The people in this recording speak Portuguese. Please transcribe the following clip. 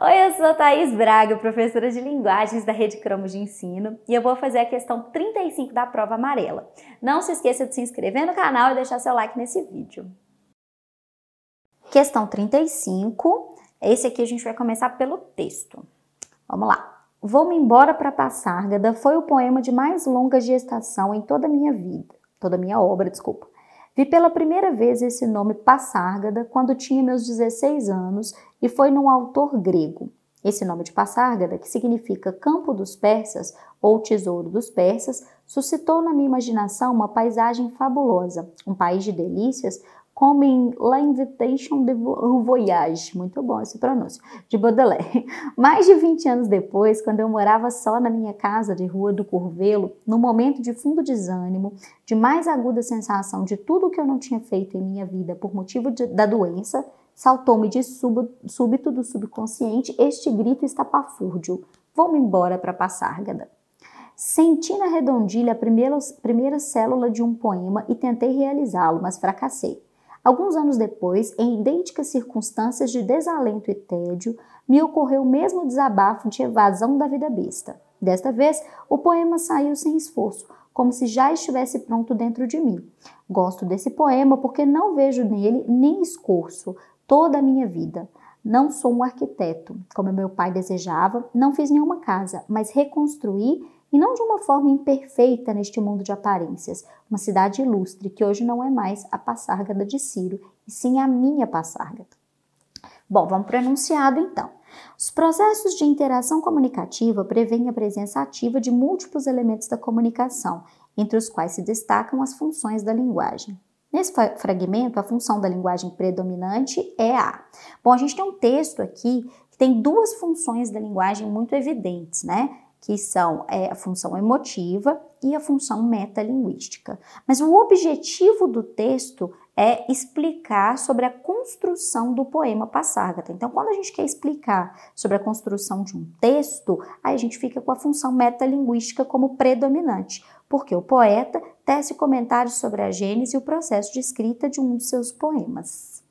Oi, eu sou a Thaís Braga, professora de linguagens da Rede Cromos de Ensino, e eu vou fazer a questão 35 da prova amarela. Não se esqueça de se inscrever no canal e deixar seu like nesse vídeo. Questão 35. Esse aqui a gente vai começar pelo texto. Vamos lá. Vou-me embora para Passárgada foi o poema de mais longa gestação em toda a minha vida, toda a minha obra, desculpa. Vi pela primeira vez esse nome Passárgada quando tinha meus 16 anos e foi num autor grego. Esse nome de Passárgada, que significa Campo dos Persas ou Tesouro dos Persas, suscitou na minha imaginação uma paisagem fabulosa, um país de delícias como em La Invitation de Voyage, muito bom esse pronúncio, de Baudelaire. Mais de 20 anos depois, quando eu morava só na minha casa de Rua do Corvelo, no momento de fundo desânimo, de mais aguda sensação de tudo que eu não tinha feito em minha vida por motivo de, da doença, saltou-me de sub, súbito do subconsciente este grito estapafúrdio: Vou-me embora para Passárgada. Senti na redondilha a primeira, primeira célula de um poema e tentei realizá-lo, mas fracassei. Alguns anos depois, em idênticas circunstâncias de desalento e tédio, me ocorreu o mesmo desabafo de evasão da vida besta. Desta vez, o poema saiu sem esforço, como se já estivesse pronto dentro de mim. Gosto desse poema porque não vejo nele nem escorço toda a minha vida. Não sou um arquiteto, como meu pai desejava, não fiz nenhuma casa, mas reconstruí e não de uma forma imperfeita neste mundo de aparências, uma cidade ilustre que hoje não é mais a Passárgada de Ciro, e sim a minha Passárgada. Bom, vamos para o enunciado então. Os processos de interação comunicativa prevêem a presença ativa de múltiplos elementos da comunicação, entre os quais se destacam as funções da linguagem. Nesse fragmento, a função da linguagem predominante é a. Bom, a gente tem um texto aqui que tem duas funções da linguagem muito evidentes, né? que são é, a função emotiva e a função metalinguística. Mas o objetivo do texto é explicar sobre a construção do poema passágata. Então, quando a gente quer explicar sobre a construção de um texto, aí a gente fica com a função metalinguística como predominante, porque o poeta tece comentários sobre a gênese e o processo de escrita de um dos seus poemas.